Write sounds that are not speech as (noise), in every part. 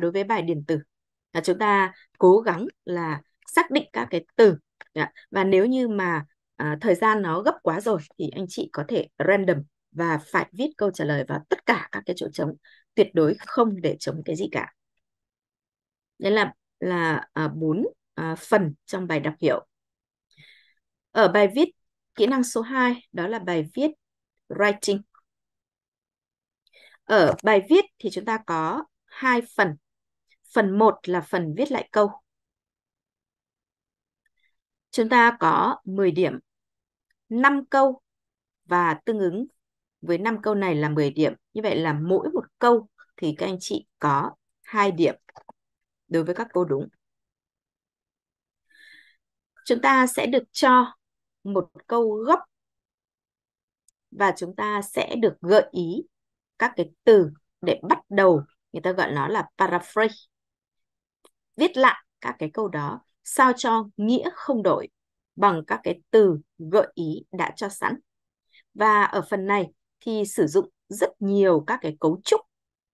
đối với bài điển tử là chúng ta cố gắng là xác định các cái từ dạ. và nếu như mà à, thời gian nó gấp quá rồi thì anh chị có thể random và phải viết câu trả lời vào tất cả các cái chỗ trống tuyệt đối không để trống cái gì cả đấy là là à, bốn à, à, phần trong bài đọc hiểu ở bài viết kỹ năng số 2 đó là bài viết writing ở bài viết thì chúng ta có hai phần Phần 1 là phần viết lại câu. Chúng ta có 10 điểm, 5 câu và tương ứng với 5 câu này là 10 điểm. Như vậy là mỗi một câu thì các anh chị có 2 điểm đối với các câu đúng. Chúng ta sẽ được cho một câu gốc và chúng ta sẽ được gợi ý các cái từ để bắt đầu người ta gọi nó là paraphrase viết lại các cái câu đó sao cho nghĩa không đổi bằng các cái từ gợi ý đã cho sẵn. Và ở phần này thì sử dụng rất nhiều các cái cấu trúc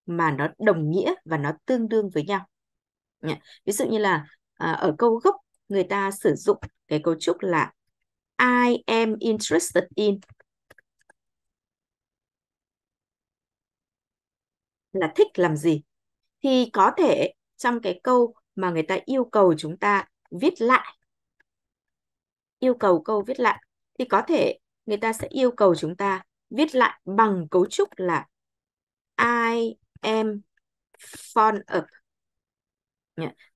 mà nó đồng nghĩa và nó tương đương với nhau. Ví dụ như là à, ở câu gốc người ta sử dụng cái cấu trúc là I am interested in là thích làm gì thì có thể trong cái câu mà người ta yêu cầu chúng ta viết lại yêu cầu câu viết lại thì có thể người ta sẽ yêu cầu chúng ta viết lại bằng cấu trúc là I am fond of.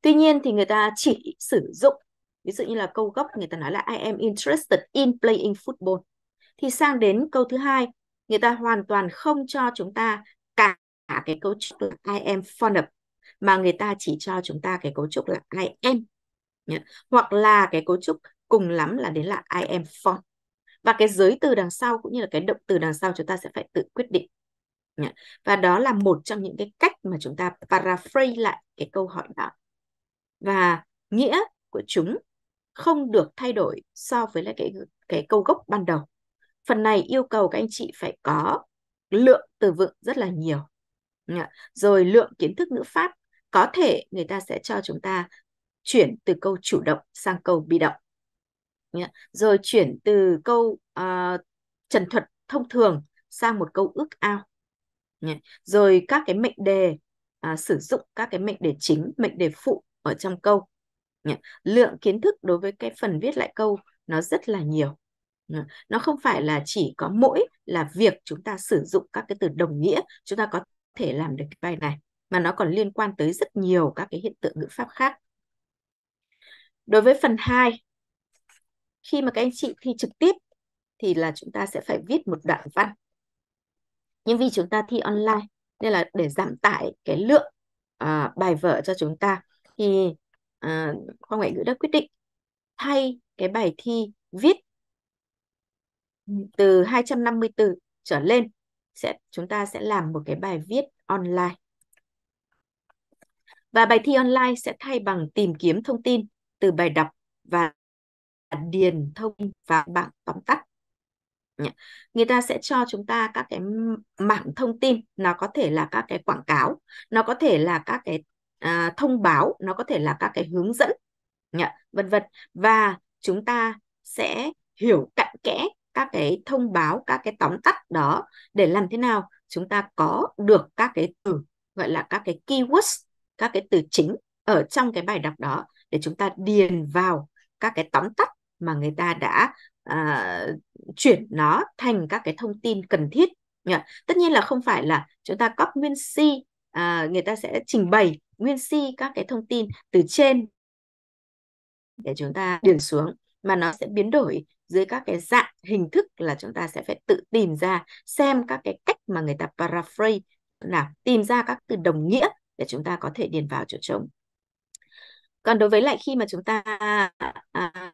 Tuy nhiên thì người ta chỉ sử dụng ví dụ như là câu gốc người ta nói là I am interested in playing football. Thì sang đến câu thứ hai, người ta hoàn toàn không cho chúng ta cả cái cấu trúc là I am fond of mà người ta chỉ cho chúng ta cái cấu trúc là I am hoặc là cái cấu trúc cùng lắm là đến là I am for và cái giới từ đằng sau cũng như là cái động từ đằng sau chúng ta sẽ phải tự quyết định và đó là một trong những cái cách mà chúng ta paraphrase lại cái câu hỏi đó và nghĩa của chúng không được thay đổi so với lại cái cái câu gốc ban đầu phần này yêu cầu các anh chị phải có lượng từ vựng rất là nhiều rồi lượng kiến thức ngữ pháp có thể người ta sẽ cho chúng ta chuyển từ câu chủ động sang câu bị động rồi chuyển từ câu uh, trần thuật thông thường sang một câu ước ao rồi các cái mệnh đề uh, sử dụng các cái mệnh đề chính mệnh đề phụ ở trong câu lượng kiến thức đối với cái phần viết lại câu nó rất là nhiều nó không phải là chỉ có mỗi là việc chúng ta sử dụng các cái từ đồng nghĩa chúng ta có thể làm được cái bài này mà nó còn liên quan tới rất nhiều các cái hiện tượng ngữ pháp khác. Đối với phần 2, khi mà các anh chị thi trực tiếp thì là chúng ta sẽ phải viết một đoạn văn. Nhưng vì chúng ta thi online nên là để giảm tải cái lượng à, bài vở cho chúng ta thì à, khoa ngoại ngữ đã quyết định thay cái bài thi viết từ 250 từ trở lên sẽ chúng ta sẽ làm một cái bài viết online và bài thi online sẽ thay bằng tìm kiếm thông tin từ bài đọc và điền thông và bảng tóm tắt. Người ta sẽ cho chúng ta các cái mảng thông tin, nó có thể là các cái quảng cáo, nó có thể là các cái à, thông báo, nó có thể là các cái hướng dẫn, vân vân. Và chúng ta sẽ hiểu cặn kẽ các cái thông báo, các cái tóm tắt đó để làm thế nào chúng ta có được các cái từ gọi là các cái keywords các cái từ chính ở trong cái bài đọc đó để chúng ta điền vào các cái tóm tắt mà người ta đã uh, chuyển nó thành các cái thông tin cần thiết yeah. tất nhiên là không phải là chúng ta copy nguyên si uh, người ta sẽ trình bày nguyên si các cái thông tin từ trên để chúng ta điền xuống mà nó sẽ biến đổi dưới các cái dạng hình thức là chúng ta sẽ phải tự tìm ra xem các cái cách mà người ta paraphrase nào tìm ra các từ đồng nghĩa để chúng ta có thể điền vào chỗ trống còn đối với lại khi mà chúng ta à,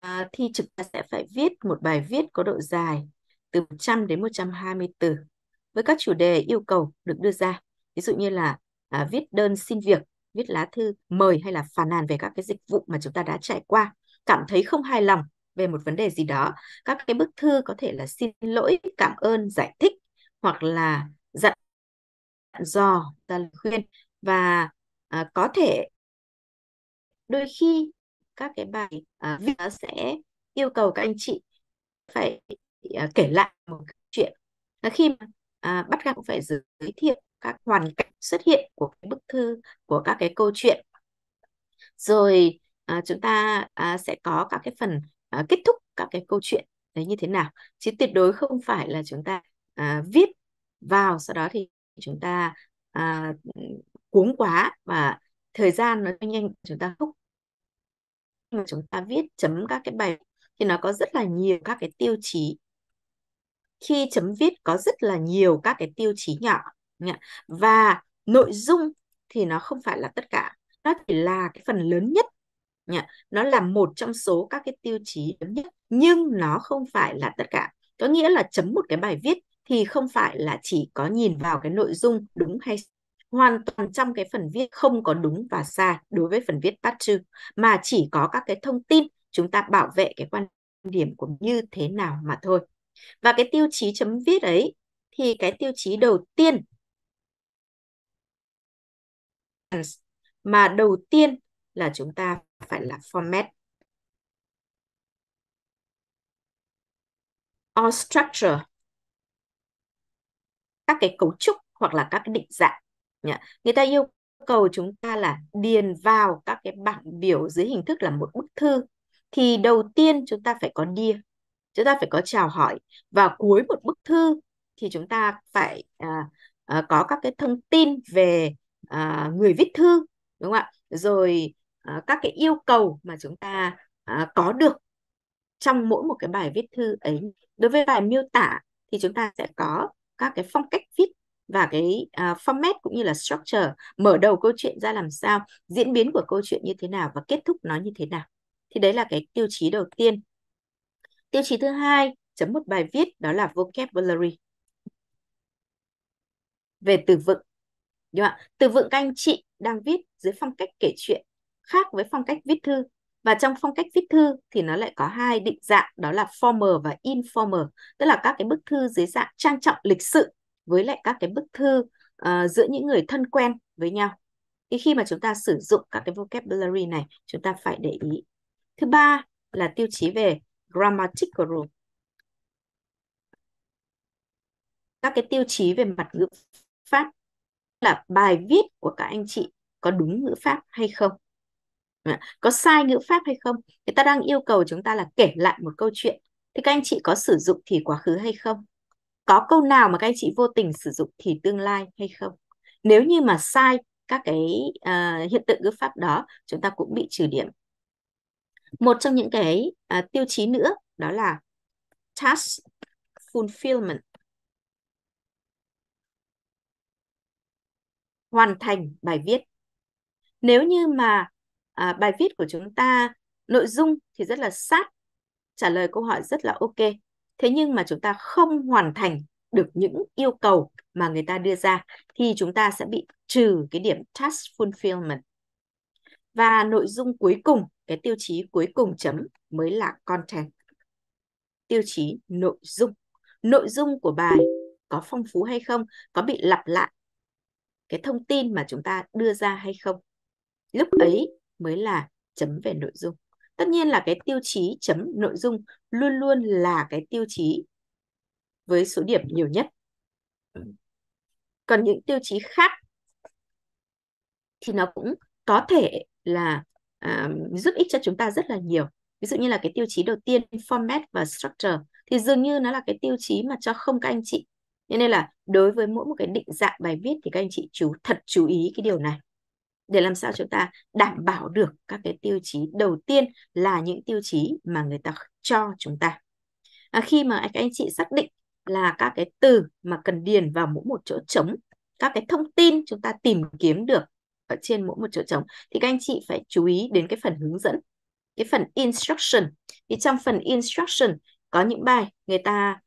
à, thi trực ta sẽ phải viết một bài viết có độ dài từ 100 đến 120 từ với các chủ đề yêu cầu được đưa ra ví dụ như là à, viết đơn xin việc viết lá thư mời hay là phàn nàn về các cái dịch vụ mà chúng ta đã trải qua cảm thấy không hài lòng về một vấn đề gì đó các cái bức thư có thể là xin lỗi cảm ơn giải thích hoặc là dặn dò và lời khuyên và à, có thể đôi khi các cái bài à, viết sẽ yêu cầu các anh chị phải à, kể lại một chuyện là khi mà à, bắt gặp phải giới thiệu các hoàn cảnh xuất hiện của cái bức thư của các cái câu chuyện rồi à, chúng ta à, sẽ có các cái phần à, kết thúc các cái câu chuyện đấy như thế nào chứ tuyệt đối không phải là chúng ta à, viết vào sau đó thì chúng ta à, cuống quá và thời gian nó nhanh chúng ta thúc mà chúng ta viết chấm các cái bài thì nó có rất là nhiều các cái tiêu chí khi chấm viết có rất là nhiều các cái tiêu chí nhỏ và nội dung thì nó không phải là tất cả nó chỉ là cái phần lớn nhất nó là một trong số các cái tiêu chí lớn nhất nhưng nó không phải là tất cả có nghĩa là chấm một cái bài viết thì không phải là chỉ có nhìn vào cái nội dung đúng hay hoàn toàn trong cái phần viết không có đúng và sai đối với phần viết bắt chước mà chỉ có các cái thông tin chúng ta bảo vệ cái quan điểm của như thế nào mà thôi và cái tiêu chí chấm viết ấy thì cái tiêu chí đầu tiên mà đầu tiên là chúng ta phải là format or structure các cái cấu trúc hoặc là các cái định dạng nhá. người ta yêu cầu chúng ta là điền vào các cái bảng biểu dưới hình thức là một bức thư thì đầu tiên chúng ta phải có đia chúng ta phải có chào hỏi và cuối một bức thư thì chúng ta phải à, à, có các cái thông tin về à, người viết thư đúng không ạ rồi à, các cái yêu cầu mà chúng ta à, có được trong mỗi một cái bài viết thư ấy đối với bài miêu tả thì chúng ta sẽ có các cái phong cách viết và cái uh, format cũng như là structure mở đầu câu chuyện ra làm sao diễn biến của câu chuyện như thế nào và kết thúc nó như thế nào thì đấy là cái tiêu chí đầu tiên tiêu chí thứ hai chấm một bài viết đó là vocabulary về từ vựng đúng không? từ vựng các anh chị đang viết dưới phong cách kể chuyện khác với phong cách viết thư và trong phong cách viết thư thì nó lại có hai định dạng đó là formal và informal, tức là các cái bức thư dưới dạng trang trọng lịch sự với lại các cái bức thư uh, giữa những người thân quen với nhau. Thì khi mà chúng ta sử dụng các cái vocabulary này, chúng ta phải để ý. Thứ ba là tiêu chí về grammatical Các cái tiêu chí về mặt ngữ pháp là bài viết của các anh chị có đúng ngữ pháp hay không Vâng có sai ngữ pháp hay không người ta đang yêu cầu chúng ta là kể lại một câu chuyện thì các anh chị có sử dụng thì quá khứ hay không có câu nào mà các anh chị vô tình sử dụng thì tương lai hay không nếu như mà sai các cái uh, hiện tượng ngữ pháp đó chúng ta cũng bị trừ điểm một trong những cái uh, tiêu chí nữa đó là task fulfillment hoàn thành bài viết nếu như mà à, bài viết của chúng ta nội dung thì rất là sát trả lời câu hỏi rất là ok thế nhưng mà chúng ta không hoàn thành được những yêu cầu mà người ta đưa ra thì chúng ta sẽ bị trừ cái điểm task fulfillment và nội dung cuối cùng cái tiêu chí cuối cùng chấm mới là content tiêu chí nội dung nội dung của bài có phong phú hay không có bị lặp lại cái thông tin mà chúng ta đưa ra hay không lúc ấy mới là chấm về nội dung tất nhiên là cái tiêu chí chấm nội dung luôn luôn là cái tiêu chí với số điểm nhiều nhất còn những tiêu chí khác thì nó cũng có thể là à, giúp ích cho chúng ta rất là nhiều ví dụ như là cái tiêu chí đầu tiên format và structure thì dường như nó là cái tiêu chí mà cho không các anh chị nên là đối với mỗi một cái định dạng bài viết thì các anh chị chú thật chú ý cái điều này để làm sao chúng ta đảm bảo được các cái tiêu chí đầu tiên là những tiêu chí mà người ta cho chúng ta à, khi mà các anh chị xác định là các cái từ mà cần điền vào mỗi một chỗ trống các cái thông tin chúng ta tìm kiếm được ở trên mỗi một chỗ trống thì các anh chị phải chú ý đến cái phần hướng dẫn cái phần instruction thì trong phần instruction có những bài người ta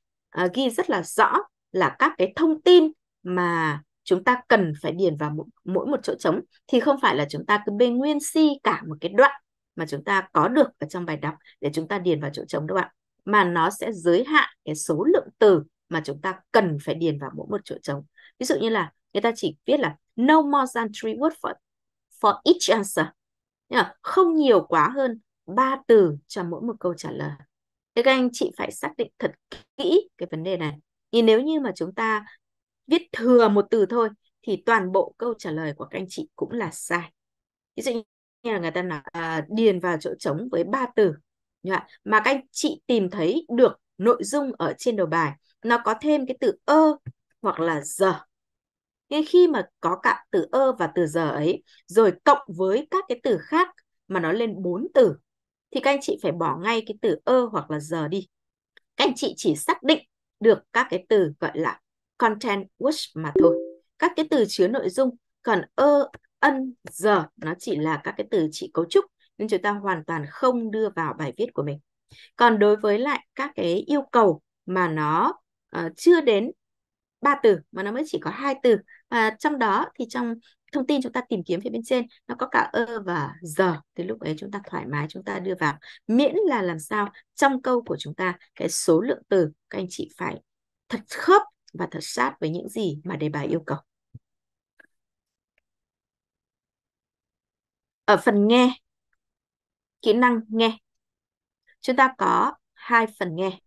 uh, ghi rất là rõ là các cái thông tin mà chúng ta cần phải điền vào mỗi, mỗi một chỗ trống thì không phải là chúng ta cứ bê nguyên si cả một cái đoạn mà chúng ta có được ở trong bài đọc để chúng ta điền vào chỗ trống đâu ạ mà nó sẽ giới hạn cái số lượng từ mà chúng ta cần phải điền vào mỗi một chỗ trống ví dụ như là người ta chỉ viết là no more than three words for for each answer à, không nhiều quá hơn ba từ cho mỗi một câu trả lời thế các anh chị phải xác định thật kỹ cái vấn đề này thì nếu như mà chúng ta viết thừa một từ thôi thì toàn bộ câu trả lời của các anh chị cũng là sai ví dụ như là người ta nói à, điền vào chỗ trống với ba từ mà các anh chị tìm thấy được nội dung ở trên đầu bài nó có thêm cái từ ơ hoặc là giờ nên khi mà có cả từ ơ và từ giờ ấy rồi cộng với các cái từ khác mà nó lên bốn từ thì các anh chị phải bỏ ngay cái từ ơ hoặc là giờ đi các anh chị chỉ xác định được các cái từ gọi là content which mà thôi. Các cái từ chứa nội dung, còn ơ, ân, giờ nó chỉ là các cái từ chỉ cấu trúc nên chúng ta hoàn toàn không đưa vào bài viết của mình. Còn đối với lại các cái yêu cầu mà nó uh, chưa đến ba từ mà nó mới chỉ có hai từ và trong đó thì trong thông tin chúng ta tìm kiếm phía bên trên nó có cả ơ và giờ thì lúc ấy chúng ta thoải mái chúng ta đưa vào miễn là làm sao trong câu của chúng ta cái số lượng từ các anh chị phải thật khớp và thật sát với những gì mà đề bài yêu cầu. Ở phần nghe, kỹ năng nghe, chúng ta có hai phần nghe.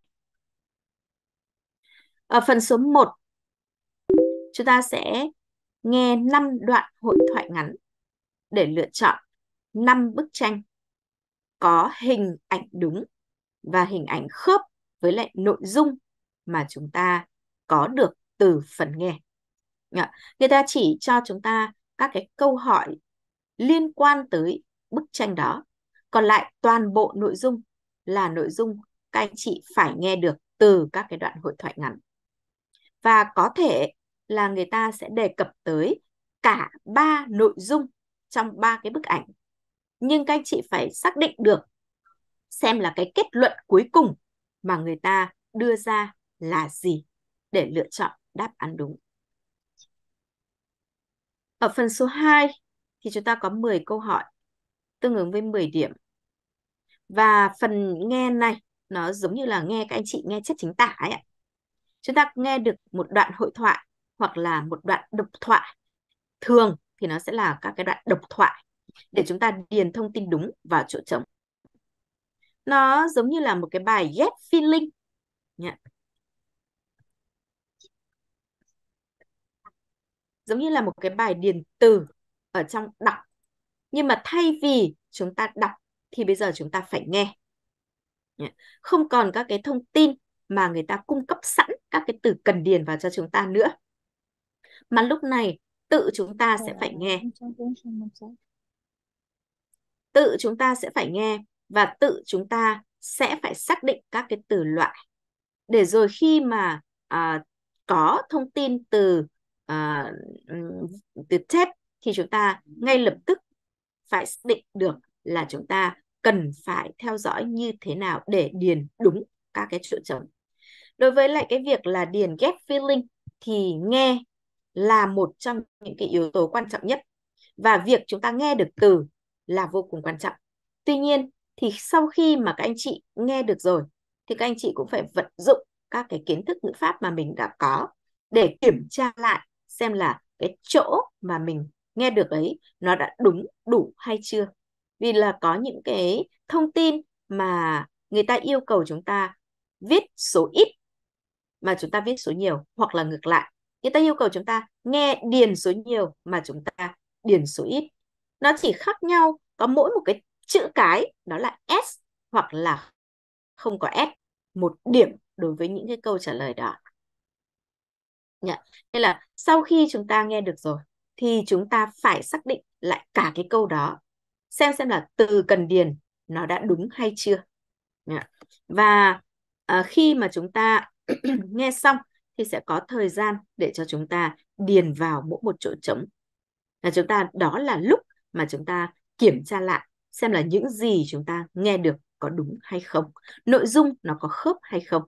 Ở phần số 1, chúng ta sẽ nghe 5 đoạn hội thoại ngắn để lựa chọn 5 bức tranh có hình ảnh đúng và hình ảnh khớp với lại nội dung mà chúng ta có được từ phần nghe. Người ta chỉ cho chúng ta các cái câu hỏi liên quan tới bức tranh đó. Còn lại toàn bộ nội dung là nội dung các anh chị phải nghe được từ các cái đoạn hội thoại ngắn. Và có thể là người ta sẽ đề cập tới cả ba nội dung trong ba cái bức ảnh. Nhưng các anh chị phải xác định được xem là cái kết luận cuối cùng mà người ta đưa ra là gì để lựa chọn đáp án đúng. Ở phần số 2 thì chúng ta có 10 câu hỏi tương ứng với 10 điểm. Và phần nghe này nó giống như là nghe các anh chị nghe chất chính tả ấy ạ. Chúng ta nghe được một đoạn hội thoại hoặc là một đoạn độc thoại. Thường thì nó sẽ là các cái đoạn độc thoại để chúng ta điền thông tin đúng vào chỗ trống. Nó giống như là một cái bài get feeling. giống như là một cái bài điền từ ở trong đọc nhưng mà thay vì chúng ta đọc thì bây giờ chúng ta phải nghe không còn các cái thông tin mà người ta cung cấp sẵn các cái từ cần điền vào cho chúng ta nữa mà lúc này tự chúng ta sẽ phải nghe tự chúng ta sẽ phải nghe và tự chúng ta sẽ phải xác định các cái từ loại để rồi khi mà à, có thông tin từ À, từ test thì chúng ta ngay lập tức phải xác định được là chúng ta cần phải theo dõi như thế nào để điền đúng các cái chỗ trống. Đối với lại cái việc là điền get feeling thì nghe là một trong những cái yếu tố quan trọng nhất và việc chúng ta nghe được từ là vô cùng quan trọng. Tuy nhiên thì sau khi mà các anh chị nghe được rồi thì các anh chị cũng phải vận dụng các cái kiến thức ngữ pháp mà mình đã có để kiểm tra lại xem là cái chỗ mà mình nghe được ấy nó đã đúng đủ hay chưa vì là có những cái thông tin mà người ta yêu cầu chúng ta viết số ít mà chúng ta viết số nhiều hoặc là ngược lại người ta yêu cầu chúng ta nghe điền số nhiều mà chúng ta điền số ít nó chỉ khác nhau có mỗi một cái chữ cái đó là s hoặc là không có s một điểm đối với những cái câu trả lời đó Yeah. Dạ. Nên là sau khi chúng ta nghe được rồi thì chúng ta phải xác định lại cả cái câu đó xem xem là từ cần điền nó đã đúng hay chưa. Yeah. Dạ. Và à, khi mà chúng ta (clears throat) nghe xong thì sẽ có thời gian để cho chúng ta điền vào mỗi một chỗ trống. Là chúng ta đó là lúc mà chúng ta kiểm tra lại xem là những gì chúng ta nghe được có đúng hay không, nội dung nó có khớp hay không.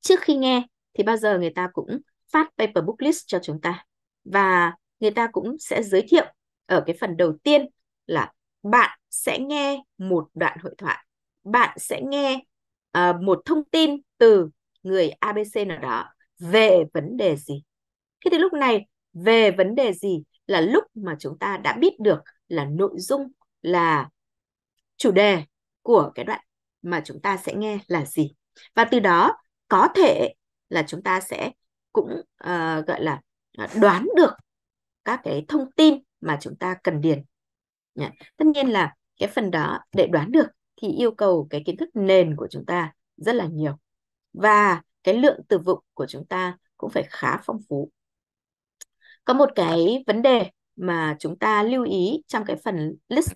Trước khi nghe thì bao giờ người ta cũng phát paper booklist cho chúng ta và người ta cũng sẽ giới thiệu ở cái phần đầu tiên là bạn sẽ nghe một đoạn hội thoại bạn sẽ nghe uh, một thông tin từ người abc nào đó về vấn đề gì thế thì lúc này về vấn đề gì là lúc mà chúng ta đã biết được là nội dung là chủ đề của cái đoạn mà chúng ta sẽ nghe là gì và từ đó có thể là chúng ta sẽ cũng à, gọi là ờ, đoán được các cái thông tin mà chúng ta cần điền tất nhiên là cái phần đó để đoán được thì yêu cầu cái kiến thức nền của chúng ta rất là nhiều và cái lượng từ vựng của chúng ta cũng phải khá phong phú có một cái vấn đề mà chúng ta lưu ý trong cái phần list